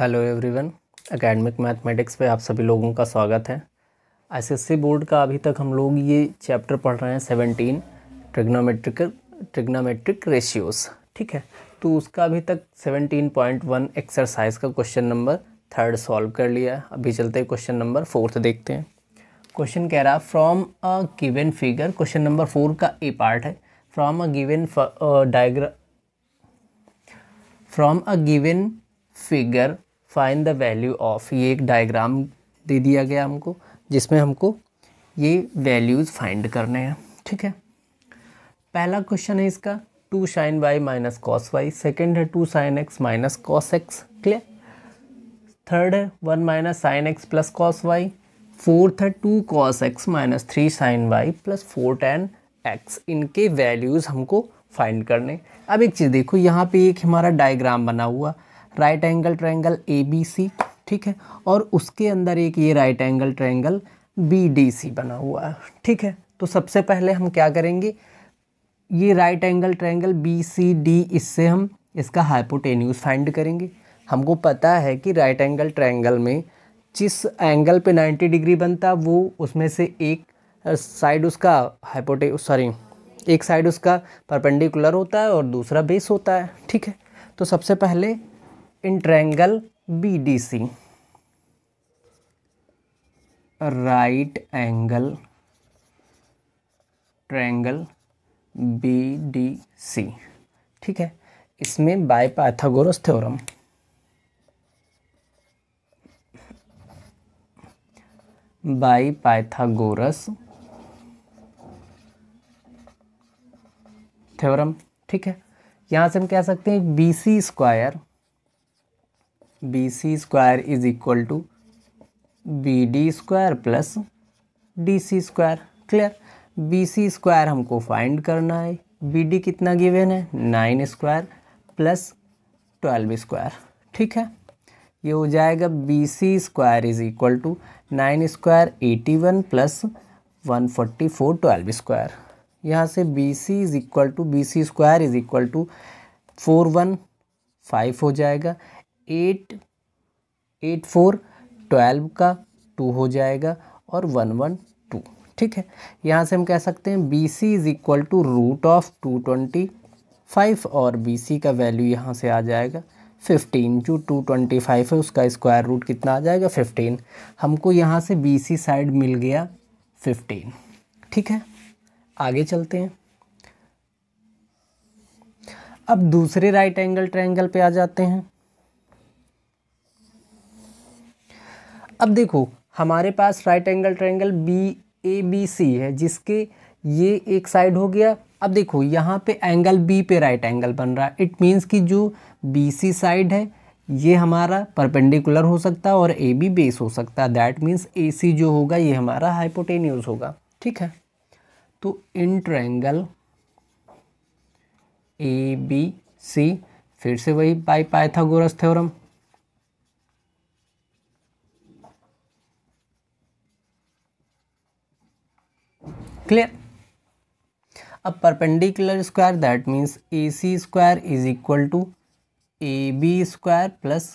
hello everyone academic mathematics पे आप सभी लोगों का स्वागत है एसएससी बोर्ड का अभी तक हम लोग ये चैप्टर पढ़ रहे हैं सेवनटीन ट्रिग्नोमेट्रिक ट्रिग्नोमेट्रिक रेशियोस ठीक है तो उसका अभी तक सेवनटीन पॉइंट वन एक्सरसाइज का क्वेश्चन नंबर थर्ड सॉल्व कर लिया है अभी चलते हैं क्वेश्चन नंबर फोर्थ देखते हैं क्वेश्चन कह रहा है from a given figure question number four का ए पार्ट है from a given diagram from a given figure find the value of ये एक डायग्राम दे दिया गया हमको जिसमें हमको ये वैल्यूज़ फाइंड करने हैं ठीक है पहला क्वेश्चन है इसका two sine Y minus cos Y second है two sine x minus cos X clear third है one minus sine x plus cos Y fourth है two cos x minus three sine Y plus four ten X इनके values हमको find करने अब एक चीज़ देखो यहाँ पे एक हमारा डायग्राम बना हुआ right angle triangle A B C ठीक है और उसके अंदर एक ये right angle triangle B D C बना हुआ है ठीक है तो सबसे पहले हम क्या करेंगे ये right angle triangle B C D इससे हम इसका हाइपोटेन्यूज फाइंड करेंगे हमको पता है कि राइट एंगल ट्रैंगल में जिस एंगल पे 90 डिग्री बनता वो उसमें से एक साइड उसका हाइपोटे सॉरी एक साइड उसका परपेंडिकुलर होता है और दूसरा बेस होता है ठीक है तो सबसे पहले B D C right angle triangle B D C ठीक है इसमें by Pythagoras theorem by Pythagoras theorem ठीक है यहां से हम कह सकते हैं B C square B C square is equal to B D square plus D C square clear B C square हमको फाइंड करना है बी डी कितना गिवेन है nine square plus twelve square ठीक है ये हो जाएगा B C square is equal to nine square eighty one plus one forty four twelve square यहाँ से B C is equal to B C square is equal to four one five हो जाएगा eight eight four twelve का two हो जाएगा और one one two ठीक है यहाँ से हम कह सकते हैं B C is equal to root of two twenty five और बी सी का वैल्यू यहाँ से आ जाएगा फिफ्टीन जो टू ट्वेंटी फाइव है उसका स्क्वायर रूट कितना आ जाएगा फिफ्टीन हमको यहाँ से बी सी साइड मिल गया फिफ्टीन ठीक है आगे चलते हैं अब दूसरे राइट एंगल ट्रायंगल पे आ जाते हैं अब देखो हमारे पास right angle triangle B A B C है जिसके ये एक साइड हो गया अब देखो यहाँ पे एंगल बी पे राइट एंगल बन रहा है इट मीन्स कि जो बी सी साइड है ये हमारा परपेंडिकुलर हो सकता है और ए बी बेस हो सकता है दैट मीन्स ए सी जो होगा ये हमारा हाइपोटेन्यूज होगा ठीक है तो इन ट्रायंगल ए बी सी फिर से वही बाई पाइथागोरस थ्योरम क्लियर अब perpendicular square that means A C square is equal to A B square plus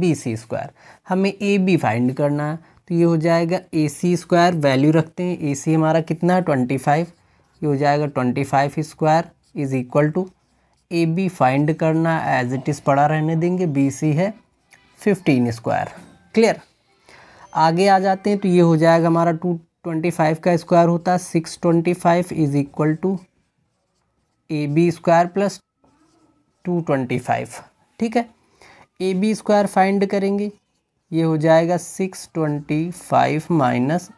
B C square हमें ए बी फाइंड करना है तो ये हो जाएगा ए सी स्क्वायर वैल्यू रखते हैं ए सी हमारा कितना है ट्वेंटी फाइव ये हो जाएगा twenty five square is equal to A B find करना एज इट इज़ पड़ा रहने देंगे बी सी है फिफ्टीन स्क्वायर क्लियर आगे आ जाते हैं तो ये हो जाएगा हमारा टू ट्वेंटी फाइव का स्क्वायर होता है six twenty five is equal to A B square plus two twenty five ठीक है ए बी स्क्वायर फाइंड करेंगे ये हो जाएगा six twenty five minus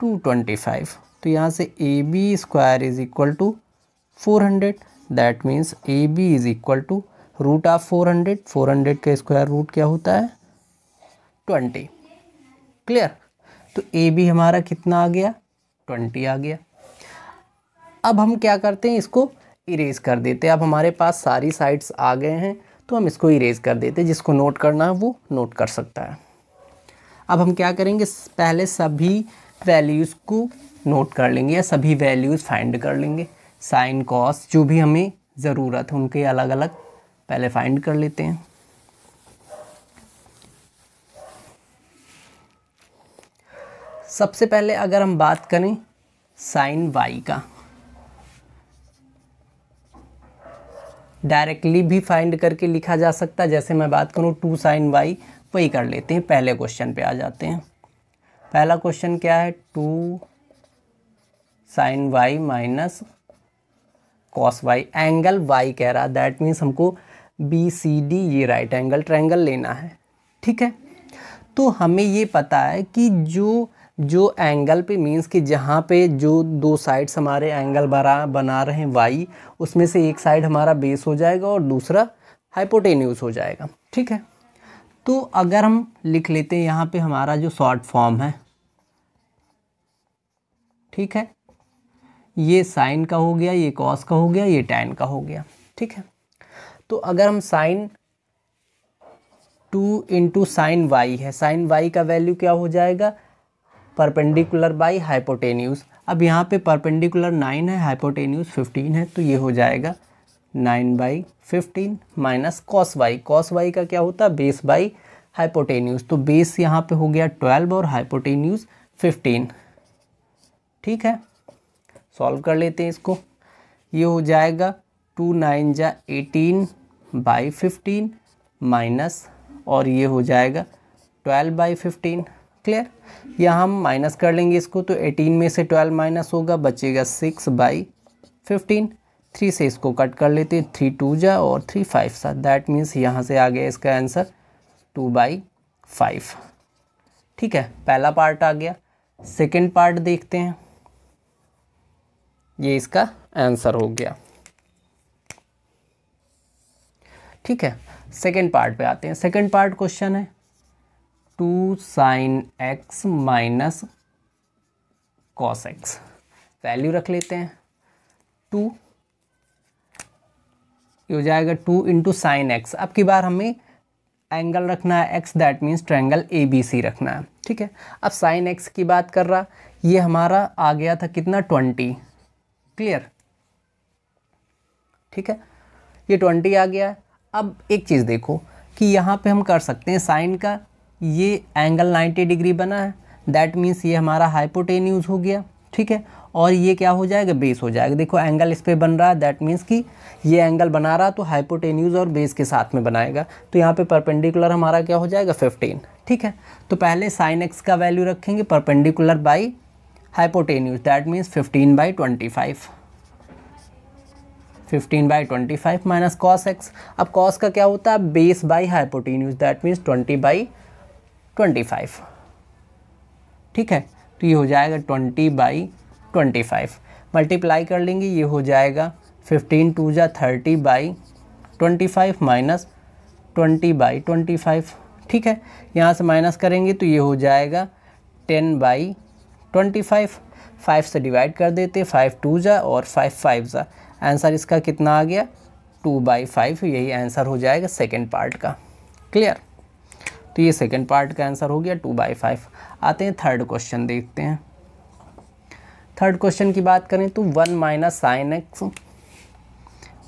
two twenty five तो यहाँ से A B square is equal to four hundred that means A B is equal to root of four hundred four hundred का square root क्या होता है ट्वेंटी क्लियर तो A B हमारा कितना आ गया ट्वेंटी आ गया अब हम क्या करते हैं इसको इरेज कर देते हैं अब हमारे पास सारी साइड्स आ गए हैं तो हम इसको इरेज कर देते हैं जिसको नोट करना है वो नोट कर सकता है अब हम क्या करेंगे पहले सभी वैल्यूज़ को नोट कर लेंगे या सभी वैल्यूज़ फाइंड कर लेंगे साइन कॉस जो भी हमें ज़रूरत है उनके अलग अलग पहले फाइंड कर लेते हैं सबसे पहले अगर हम बात करें साइन वाई का डायरेक्टली भी फाइंड करके लिखा जा सकता है जैसे मैं बात करूँ टू साइन वाई वही कर लेते हैं पहले क्वेश्चन पे आ जाते हैं पहला क्वेश्चन क्या है two sine Y minus cos y angle y कह रहा दैट मीन्स हमको बी सी डी ये राइट एंगल ट्रायंगल लेना है ठीक है तो हमें ये पता है कि जो जो एंगल पे मींस कि जहाँ पे जो दो साइड्स हमारे एंगल बना बना रहे हैं वाई उसमें से एक साइड हमारा बेस हो जाएगा और दूसरा हाइपोटेन्यूस हो जाएगा ठीक है तो अगर हम लिख लेते हैं यहाँ पे हमारा जो शॉर्ट फॉर्म है ठीक है ये साइन का हो गया ये कॉस का हो गया ये टैन का हो गया ठीक है तो अगर हम sine two into sine y है साइन वाई का वैल्यू क्या हो जाएगा परपेंडिकुलर बाई हाइपोटेन्यूस अब यहाँ पे परपेंडिकुलर नाइन है हाइपोटेन्यूस फिफ्टीन है तो ये हो जाएगा nine by fifteen minus cos y cos y का क्या होता है बेस बाई हाइपोटेन्यूस तो बेस यहाँ पे हो गया ट्वेल्व और हाइपोटेन्यूस फिफ्टीन ठीक है सॉल्व कर लेते हैं इसको ये हो जाएगा टू नाइन जा एटीन बाई फिफ्टीन माइनस और ये हो जाएगा ट्वेल्व बाई फिफ्टीन क्लियर या हम माइनस कर लेंगे इसको तो एटीन में से ट्वेल्व माइनस होगा बचेगा सिक्स बाई फिफ्टीन थ्री से इसको कट कर लेते हैं थ्री टू जा और थ्री फाइव सा दैट मीन्स यहाँ से आ गया इसका आंसर टू बाई फाइव ठीक है पहला पार्ट आ गया सेकेंड पार्ट देखते हैं ये इसका आंसर हो गया ठीक है सेकेंड पार्ट पे आते हैं सेकेंड पार्ट क्वेश्चन है two sine x minus cos x value रख लेते हैं टू ये हो जाएगा टू इंटू साइन एक्स अब की बार हमें एंगल रखना है x that means triangle A B C रखना है ठीक है अब साइन एक्स की बात कर रहा ये हमारा आ गया था कितना ट्वेंटी क्लियर ठीक है ये ट्वेंटी आ गया अब एक चीज़ देखो कि यहाँ पे हम कर सकते हैं साइन का ये एंगल 90 डिग्री बना है दैट मीन्स ये हमारा हाइपोटेन्यूज हो गया ठीक है और ये क्या हो जाएगा बेस हो जाएगा देखो एंगल इस पर बन रहा है दैट मीन्स कि ये एंगल बना रहा तो हाइपोटेन्यूज और बेस के साथ में बनाएगा तो यहाँ पे परपेंडिकुलर हमारा क्या हो जाएगा 15 ठीक है तो पहले साइन एक्स का वैल्यू रखेंगे perpendicular by hypotenuse that means fifteen by twenty five fifteen by twenty five minus cos x अब कॉस का क्या होता है base by hypotenuse that means twenty by twenty five ठीक है तो ये हो जाएगा twenty by twenty five multiply कर लेंगे ये हो जाएगा फिफ्टीन टू जा thirty by twenty five minus twenty by twenty five ठीक है यहाँ से माइनस करेंगे तो ये हो जाएगा ten by twenty five five से डिवाइड कर देते फाइव टू जा और फाइव फाइव जा आंसर इसका कितना आ गया टू बाई फाइव यही आंसर हो जाएगा सेकेंड पार्ट का क्लियर तो ये सेकेंड पार्ट का आंसर हो गया टू बाई फाइव आते हैं थर्ड क्वेश्चन देखते हैं थर्ड क्वेश्चन की बात करें तो one minus sine x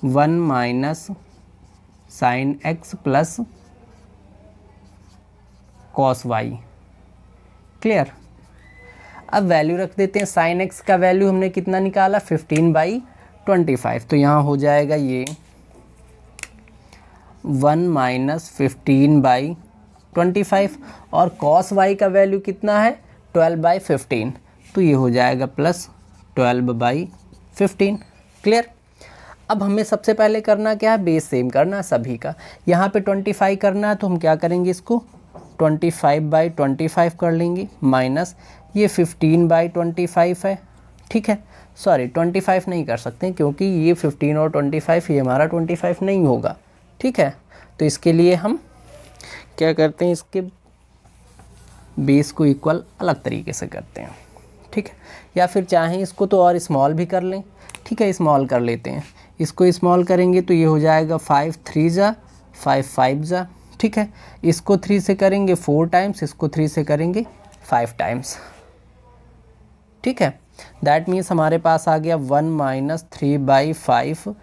one minus sine x plus cos y clear अब वैल्यू रख देते हैं साइन एक्स का वैल्यू हमने कितना निकाला फिफ्टीन बाई ट्वेंटी फाइव तो यहाँ हो जाएगा ये one minus fifteen by twenty five और कॉस वाई का वैल्यू कितना है ट्वेल्व बाई फिफ्टीन तो ये हो जाएगा plus twelve by fifteen clear अब हमें सबसे पहले करना क्या है बेस सेम करना सभी का यहाँ पे ट्वेंटी फाइव करना है तो हम क्या करेंगे इसको twenty five by twenty five कर लेंगे माइनस ये फिफ्टीन बाई ट्वेंटी फाइव है ठीक है सॉरी ट्वेंटी फाइव नहीं कर सकते क्योंकि ये फिफ्टीन और ट्वेंटी फाइव ये हमारा ट्वेंटी फाइव नहीं होगा ठीक है तो इसके लिए हम क्या करते हैं इसके बेस को इक्वल अलग तरीके से करते हैं ठीक है या फिर चाहें इसको तो और इस्मॉल भी कर लें ठीक है इस्मॉल कर लेते हैं इसको इस्मॉल करेंगे तो ये हो जाएगा फाइव थ्री ज़ा फाइव फाइव ज़ा ठीक है इसको थ्री से करेंगे फोर टाइम्स इसको थ्री से करेंगे फाइव टाइम्स ठीक है दैट मीन्स हमारे पास आ गया one minus three by five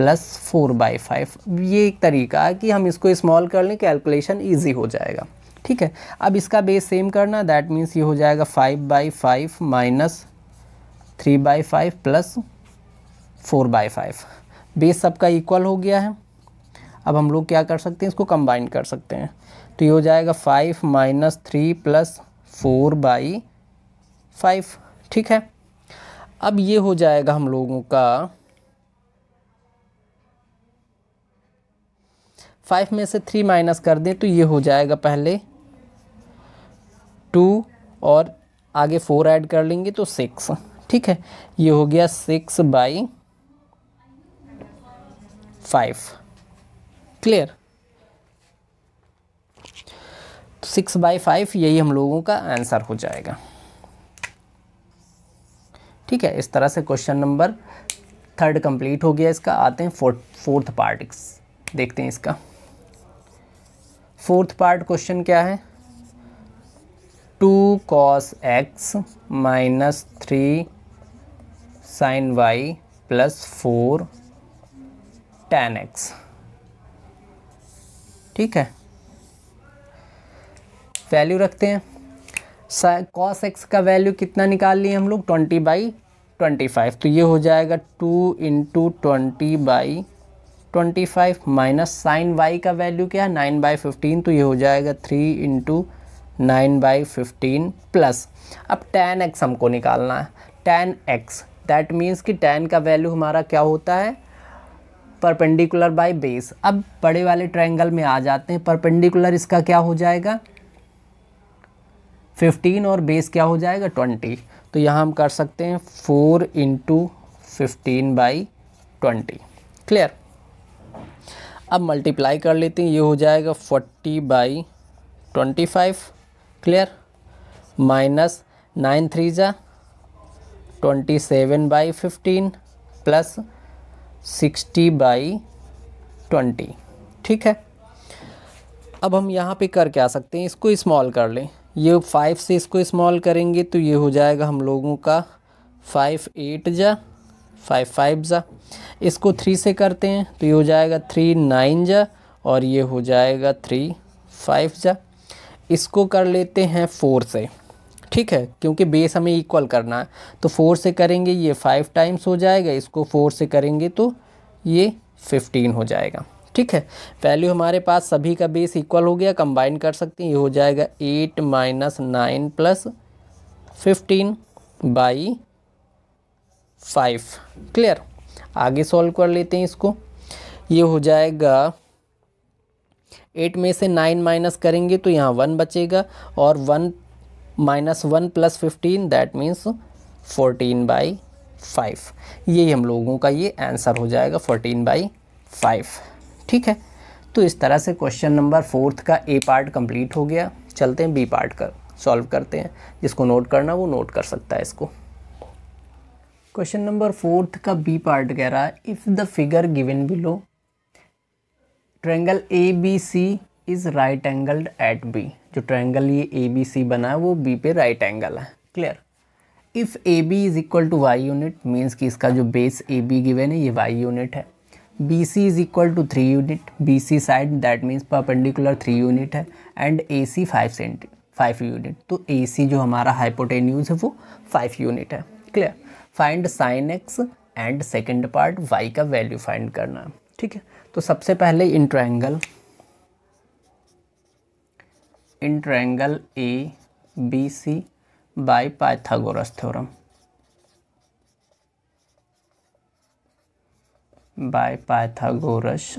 plus four by five ये एक तरीका है कि हम इसको स्मॉल कर लें कैलकुलेशन ईजी हो जाएगा ठीक है अब इसका बेस सेम करना दैट मीन्स ये हो जाएगा five by five minus three by five plus four by five base सबका इक्वल हो गया है अब हम लोग क्या कर सकते हैं इसको कंबाइन कर सकते हैं तो ये हो जाएगा five minus three plus four by five ठीक है अब ये हो जाएगा हम लोगों का फाइव में से थ्री माइनस कर दें तो ये हो जाएगा पहले टू और आगे फोर ऐड कर लेंगे तो सिक्स ठीक है ये हो गया सिक्स बाई फाइव क्लियर तो सिक्स बाई फाइव यही हम लोगों का आंसर हो जाएगा ठीक है इस तरह से क्वेश्चन नंबर थर्ड कंप्लीट हो गया इसका आते हैं फोर्थ फोर्थ पार्ट देखते हैं इसका फोर्थ पार्ट क्वेश्चन क्या है two cos x minus three sine Y plus four ten x ठीक है वैल्यू रखते हैं कॉस एक्स का वैल्यू कितना निकाल लिए हम लोग ट्वेंटी बाई ट्वेंटी फाइव तो ये हो जाएगा two into twenty by twenty five minus sine y का वैल्यू क्या है नाइन बाई फिफ्टीन तो ये हो जाएगा three into nine by fifteen plus अब टेन एक्स हमको निकालना है टेन एक्स दैट मीन्स कि टेन का वैल्यू हमारा क्या होता है परपेंडिकुलर बाई बेस अब बड़े वाले ट्राइंगल में आ जाते हैं परपेंडिकुलर इसका क्या हो जाएगा 15 और बेस क्या हो जाएगा 20 तो यहाँ हम कर सकते हैं 4 into fifteen by twenty clear अब मल्टीप्लाई कर लेते हैं ये हो जाएगा forty by twenty five clear minus nine three जा twenty seven by fifteen plus sixty by twenty ठीक है अब हम यहाँ पे करके आ सकते हैं इसको स्मॉल कर लें ये फाइव से इसको स्मॉल करेंगे तो ये हो जाएगा हम लोगों का फाइव एट जा फाइव फाइव ज़ा इसको थ्री से करते हैं तो ये हो जाएगा थ्री नाइन ज़ा और ये हो जाएगा थ्री फाइव ज़ा इसको कर लेते हैं फोर से ठीक है क्योंकि बेस हमें इक्वल करना है तो फोर से करेंगे ये फाइव टाइम्स हो जाएगा इसको फोर से करेंगे तो ये फिफ्टीन हो जाएगा ठीक है वैल्यू हमारे पास सभी का बेस इक्वल हो गया कंबाइन कर सकते हैं ये हो जाएगा eight minus nine plus fifteen by five clear आगे सॉल्व कर लेते हैं इसको ये हो जाएगा एट में से नाइन माइनस करेंगे तो यहाँ वन बचेगा और one minus one plus fifteen that means fourteen by five यही हम लोगों का ये आंसर हो जाएगा फोर्टीन बाई फाइव ठीक है तो इस तरह से क्वेश्चन नंबर फोर्थ का ए पार्ट कंप्लीट हो गया चलते हैं बी पार्ट का कर, सॉल्व करते हैं जिसको नोट करना वो नोट कर सकता है इसको क्वेश्चन नंबर फोर्थ का बी पार्ट कह रहा है if the figure given below triangle A B C is right angled at B जो ट्रैंगल ये ए बी सी बना है वो बी पे राइट एंगल है clear if A B is equal to y unit means कि इसका जो बेस ए बी गिवेन है ये वाई यूनिट है B C is equal to three unit B C side that means perpendicular three unit है and A C five सेंटी five unit तो ए सी जो हमारा हाइपोटेन्यूज है वो फाइव यूनिट है clear find sine x and second part y का value find करना है ठीक है तो सबसे पहले in triangle in triangle A B C by Pythagoras theorem by Pythagoras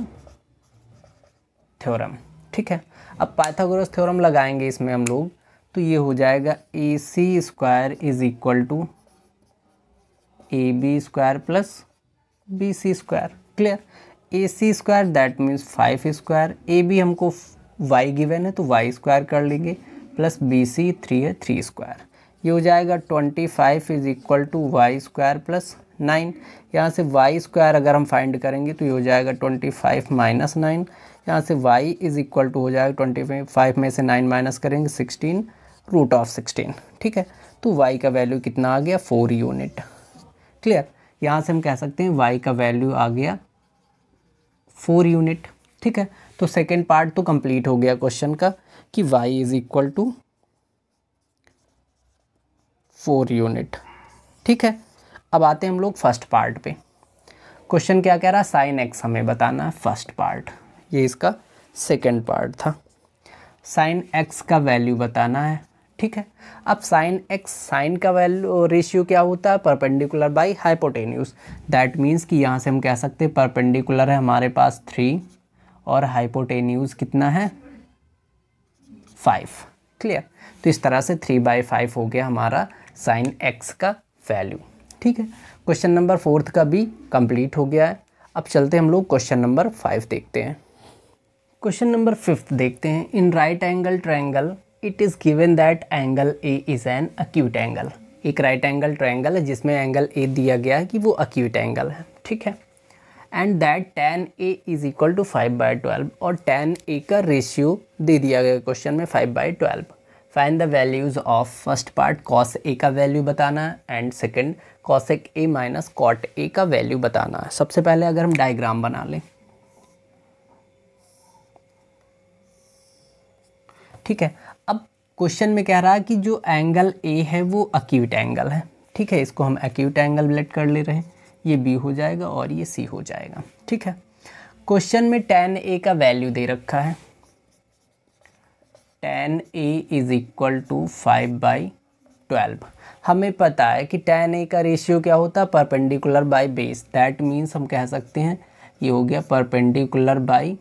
theorem ठीक है अब पाइथागोरस थ्योरम लगाएंगे इसमें हम लोग तो ये हो जाएगा A C square is equal to A B square plus B C square clear A C square that means five square A B हमको वाई गिवेन है तो वाई स्क्वायर कर लेंगे प्लस बी सी थ्री है three square ये हो जाएगा twenty five is equal to y square plus nine यहाँ से वाई स्क्वायर अगर हम फाइंड करेंगे तो ये हो जाएगा ट्वेंटी फाइव माइनस नाइन यहाँ से वाई इज इक्वल टू हो जाएगा ट्वेंटी फाइव में से नाइन माइनस करेंगे सिक्सटीन रूट ऑफ सिक्सटीन ठीक है तो वाई का वैल्यू कितना आ गया फोर यूनिट क्लियर यहाँ से हम कह सकते हैं वाई का वैल्यू आ गया फोर यूनिट ठीक है तो सेकेंड पार्ट तो कंप्लीट हो गया क्वेश्चन का कि y is equal to four unit ठीक है अब आते हैं हम लोग फर्स्ट पार्ट पे क्वेश्चन क्या कह रहा है साइन एक्स हमें बताना है फर्स्ट पार्ट ये इसका सेकेंड पार्ट था साइन एक्स का वैल्यू बताना है ठीक है अब साइन एक्स साइन का वैल्यू रेशियो क्या होता है perpendicular by hypotenuse that means कि यहाँ से हम कह सकते हैं परपेंडिकुलर है हमारे पास थ्री और हाइपोटेन्यूस कितना है फाइव क्लियर तो इस तरह से थ्री बाई फाइव हो गया हमारा साइन एक्स का वैल्यू ठीक है क्वेश्चन नंबर फोर्थ का भी कंप्लीट हो गया है अब चलते हम लोग क्वेश्चन नंबर फाइव देखते हैं क्वेश्चन नंबर फिफ्थ देखते हैं in right angle triangle it is given that angle A is an acute angle एक राइट एंगल ट्रायंगल है जिसमें एंगल ए दिया गया है कि वो अक्यूट एंगल है ठीक है and that tan A is equal to five by twelve और टेन ए का रेशियो दे दिया गया क्वेश्चन में five by twelve find the values of first part cos A का वैल्यू बताना है and second cosec A minus cot A का वैल्यू बताना है सबसे पहले अगर हम डायग्राम बना लें ठीक है क्वेश्चन में कह रहा है कि जो एंगल ए है वो अक्यूट एंगल है ठीक है इसको हम अक्यूट एंगल ब्लेट कर ले रहे हैं ये बी हो जाएगा और ये सी हो जाएगा ठीक है क्वेश्चन में टेन ए का वैल्यू दे रखा है tan A is equal to five by twelve हमें पता है कि टेन ए का रेशियो क्या होता है perpendicular by base that means हम कह सकते हैं ये हो गया परपेंडिकुलर बाई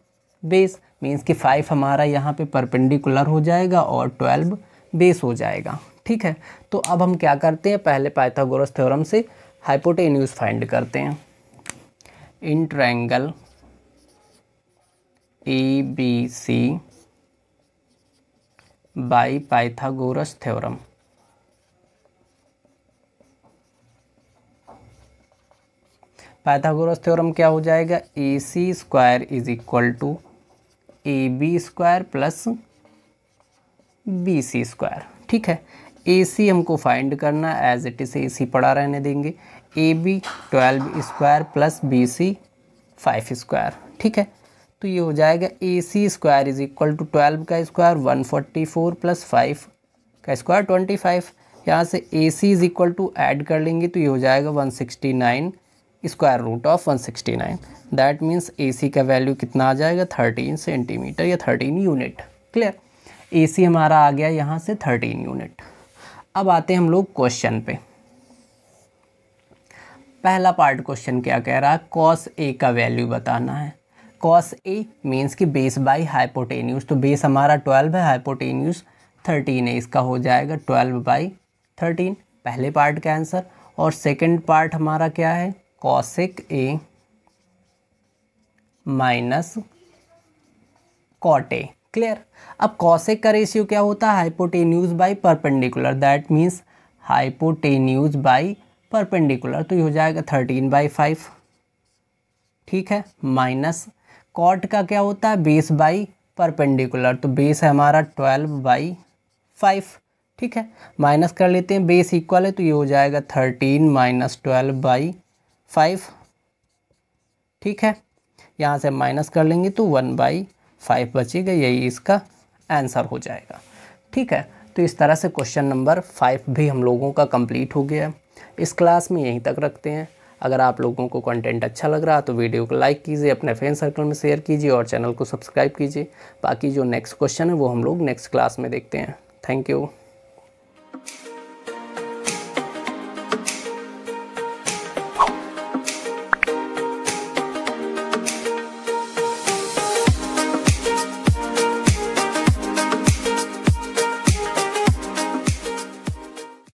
बेस मीन्स कि फाइव हमारा यहाँ पे परपेंडिकुलर हो जाएगा और ट्वेल्व बेस हो जाएगा ठीक है तो अब हम क्या करते हैं पहले पाइथागोरस थ्योरम से हाइपोटेन्यूज फाइंड करते हैं in triangle A B C by Pythagoras theorem Pythagoras theorem क्या हो जाएगा A C square is equal to A B square plus B C square ठीक है ए सी हमको फाइंड करना as it is A C पड़ा रहने देंगे A B twelve square plus B C five square ठीक है तो ये हो जाएगा A C square is equal to twelve का square one forty four plus five का स्क्वायर ट्वेंटी फाइव यहाँ से A C is equal to add कर लेंगे तो ये हो जाएगा one sixty nine square root of 169 that means C का वैल्यू कितना आ जाएगा 13 सेंटीमीटर या 13 यूनिट क्लियर सी हमारा आ गया यहाँ से 13 यूनिट अब आते हैं हम लोग क्वेश्चन पे पहला पार्ट क्वेश्चन क्या कह रहा है कॉस ए का वैल्यू बताना है कॉस ए मीन्स कि बेस बाई हाइपोटेन्यूज तो बेस हमारा 12 है हाइपोटेन्यूज 13 है इसका हो जाएगा 12 बाई 13 पहले पार्ट का आंसर और सेकंड पार्ट हमारा क्या है cosec A minus cot A clear अब कॉसिक का रेशियो क्या होता है hypotenuse by perpendicular that means hypotenuse by perpendicular तो ये हो जाएगा थर्टीन बाई फाइव ठीक है माइनस कॉट का क्या होता है बेस बाई परपेंडिकुलर तो बेस है हमारा ट्वेल्व बाई फाइव ठीक है माइनस कर लेते हैं बेस इक्वल है तो ये हो जाएगा thirteen minus twelve by five ठीक है यहाँ से माइनस कर लेंगे तो वन बाई फाइव बचेगा यही इसका आंसर हो जाएगा ठीक है तो इस तरह से क्वेश्चन नंबर फाइव भी हम लोगों का कंप्लीट हो गया है इस क्लास में यहीं तक रखते हैं अगर आप लोगों को कंटेंट अच्छा लग रहा तो वीडियो को लाइक कीजिए अपने फ्रेंड सर्कल में शेयर कीजिए और चैनल को सब्सक्राइब कीजिए बाकी जो नेक्स्ट क्वेश्चन है वो हम लोग नेक्स्ट क्लास में देखते हैं थैंक यू